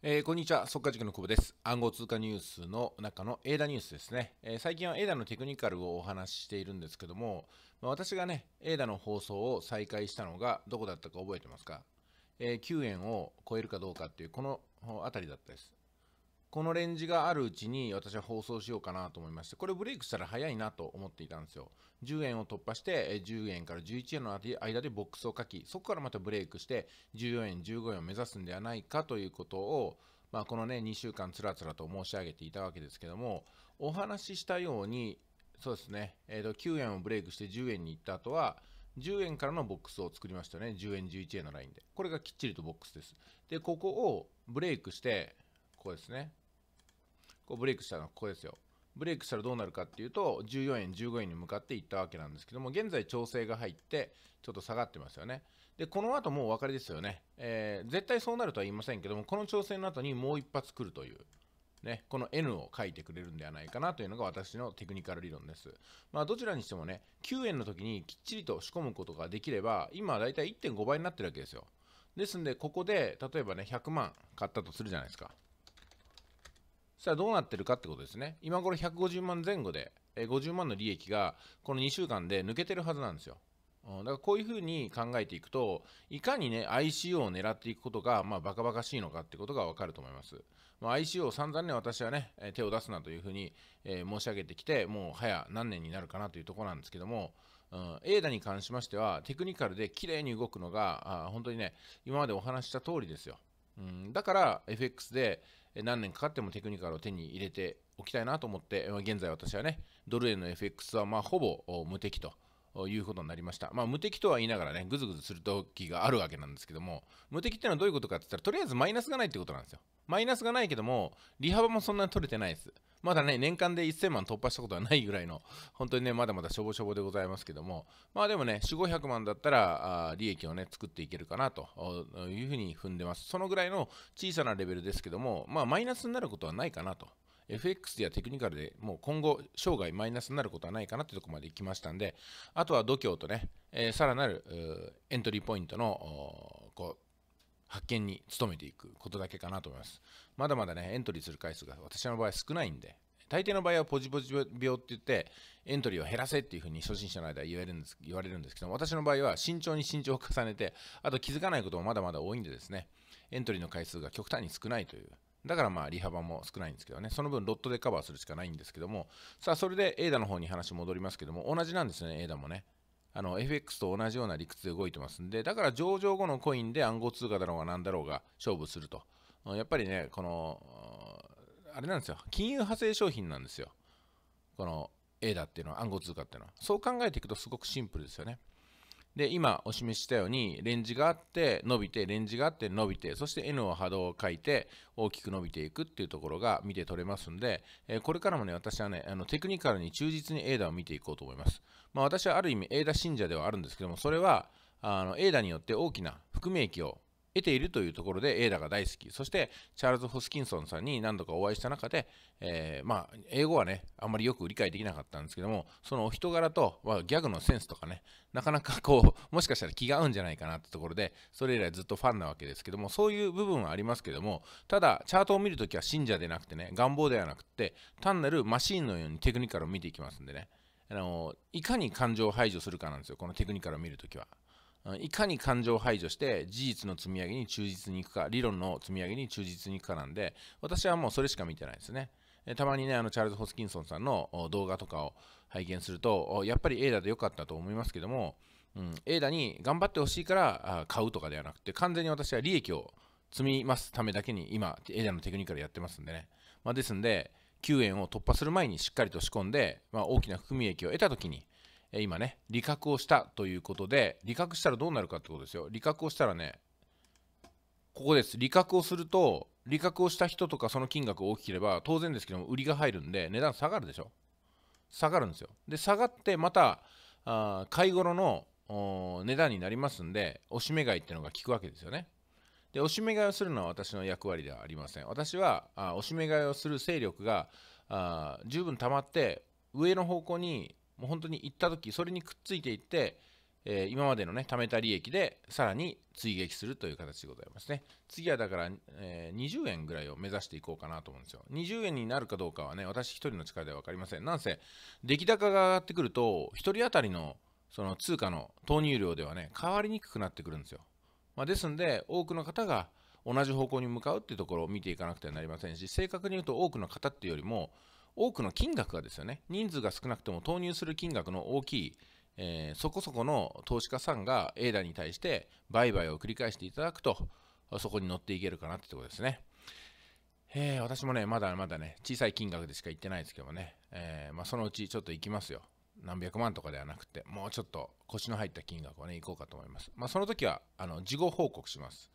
えー、こんにちは、速稼塾の久保です。暗号通貨ニュースの中のエーダニュースですね。えー、最近はエーダのテクニカルをお話ししているんですけども、まあ、私がね、エーダの放送を再開したのがどこだったか覚えてますか、えー、?9 円を超えるかどうかっていう、この辺りだったです。このレンジがあるうちに私は放送しようかなと思いまして、これブレイクしたら早いなと思っていたんですよ。10円を突破して、10円から11円の間でボックスを書き、そこからまたブレイクして、14円、15円を目指すんではないかということを、まあ、このね、2週間つらつらと申し上げていたわけですけども、お話ししたように、そうですね、えー、と9円をブレイクして10円に行った後は、10円からのボックスを作りましたね。10円、11円のラインで。これがきっちりとボックスです。で、ここをブレイクして、ここですね。こうブレイクしたのはここですよ。ブレイクしたらどうなるかっていうと、14円、15円に向かっていったわけなんですけども、現在調整が入って、ちょっと下がってますよね。で、この後もうお分かりですよね。えー、絶対そうなるとは言いませんけども、この調整の後にもう一発来るという。ね、この N を書いてくれるんではないかなというのが私のテクニカル理論です。まあ、どちらにしてもね、9円の時にきっちりと仕込むことができれば、今はだいたい1.5倍になってるわけですよ。ですんで、ここで、例えばね、100万買ったとするじゃないですか。したらどうなってるかってことですね。今頃150万前後で、え50万の利益がこの2週間で抜けてるはずなんですよ。だからこういうふうに考えていくと、いかにね、ICO を狙っていくことが、まあ、バカバカしいのかってことがわかると思います。まあ、ICO を散々ね、私はね、手を出すなというふうに、えー、申し上げてきて、もう早何年になるかなというところなんですけども、うん、エーダに関しましては、テクニカルで綺麗に動くのが、あ本当にね、今までお話した通りですよ。うん、だから FX で、何年かかってもテクニカルを手に入れておきたいなと思って、現在私はね、ドル円の FX はまほぼ無敵と。いうことになりました。まあ、無敵とは言いながらね、ぐずぐずする時があるわけなんですけども、無敵ってのはどういうことかって言ったら、とりあえずマイナスがないってことなんですよ。マイナスがないけども、利幅もそんなに取れてないです。まだね、年間で1000万突破したことはないぐらいの、本当にね、まだまだしょぼしょぼでございますけども、まあでもね、4、500万だったら、あ利益をね、作っていけるかなというふうに踏んでます。そのぐらいの小さなレベルですけども、まあマイナスになることはないかなと。FX やテクニカルでもう今後生涯マイナスになることはないかなというところまで行きましたんであとは度胸とね、えー、さらなるエントリーポイントのこう発見に努めていくことだけかなと思います。まだまだね、エントリーする回数が私の場合少ないんで、大抵の場合はポジポジ病って言って、エントリーを減らせっていうふうに初心者の間言われるんです言われるんですけど、私の場合は慎重に慎重を重ねて、あと気づかないこともまだまだ多いんでですね、エントリーの回数が極端に少ないという。だからまあ、リハバも少ないんですけどね、その分ロットでカバーするしかないんですけども、さあ、それでエイダの方に話戻りますけども、同じなんですね、エイダもね。あの FX と同じような理屈で動いてますんで、だから上場後のコインで暗号通貨だろうが何だろうが勝負すると。やっぱりね、この、あれなんですよ、金融派生商品なんですよ。この A だっていうのは暗号通貨っていうのは。そう考えていくとすごくシンプルですよね。で、今お示ししたように、レンジがあって、伸びて、レンジがあって、伸びて、そして N を波動を書いて、大きく伸びていくっていうところが見て取れますんで、えこれからもね、私はね、あのテクニカルに忠実にエーダを見ていこうと思います。まあ、私はある意味、エーダ信者ではあるんですけども、それは、あのエダによって大きな含み益を得ているというところでエーダが大好きそしてチャールズ・ホスキンソンさんに何度かお会いした中で、えー、まあ、英語はねあんまりよく理解できなかったんですけどもそのお人柄と、まあ、ギャグのセンスとかねなかなかこう もしかしたら気が合うんじゃないかなってところでそれ以来ずっとファンなわけですけどもそういう部分はありますけどもただチャートを見るときは信者でなくてね願望ではなくて単なるマシーンのようにテクニカルを見ていきますんでねあのいかに感情を排除するかなんですよこのテクニカルを見るときは。いかに感情を排除して事実の積み上げに忠実にいくか理論の積み上げに忠実にいくかなんで私はもうそれしか見てないですねたまにねあのチャールズ・ホスキンソンさんの動画とかを拝見するとやっぱりエイダで良かったと思いますけども、エイダに頑張ってほしいから買うとかではなくて完全に私は利益を積みますためだけに今エイダのテクニカルやってますんでね、まあ、ですんで9円を突破する前にしっかりと仕込んで、まあ、大きな含み益を得た時に今ね、利確をしたということで、利確したらどうなるかってことですよ。利確をしたらね、ここです。利確をすると、利確をした人とかその金額大きければ、当然ですけども、売りが入るんで、値段下がるでしょ。下がるんですよ。で、下がって、また、あ買い頃の値段になりますんで、おしめ買いっていうのが効くわけですよね。で、おしめ買いをするのは私の役割ではありません。私は、あおしめ買いをする勢力があ十分溜まって、上の方向にもう本当に行った時それにくっついていって、えー、今までのね貯めた利益でさらに追撃するという形でございますね次はだから、えー、20円ぐらいを目指していこうかなと思うんですよ20円になるかどうかはね私1人の力では分かりませんなんせ出来高が上がってくると1人当たりのその通貨の投入量ではね変わりにくくなってくるんですよ、まあ、ですんで多くの方が同じ方向に向かうっていうところを見ていかなくてはなりませんし正確に言うと多くの方っていうよりも多くの金額がですよね、人数が少なくても投入する金額の大きい、えー、そこそこの投資家さんが A ダに対して売買を繰り返していただくと、そこに乗っていけるかなってとこですね。えー、私もね、まだまだね、小さい金額でしか行ってないですけどもね、えー、まあ、そのうちちょっと行きますよ。何百万とかではなくて、もうちょっと腰の入った金額をね、行こうかと思います。まあ、その時は、あの、事後報告します。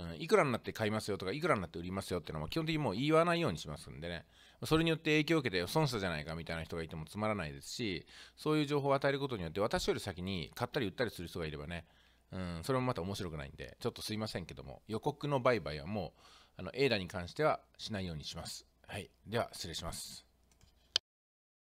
うん、いくらになって買いますよとか、いくらになって売りますよっていうのは基本的にもう言わないようにしますんでね、それによって影響を受けて損したじゃないかみたいな人がいてもつまらないですし、そういう情報を与えることによって、私より先に買ったり売ったりする人がいればね、うん、それもまた面白くないんで、ちょっとすいませんけども、予告の売買はもう、あの、エダに関してはしないようにします。はい。では、失礼します。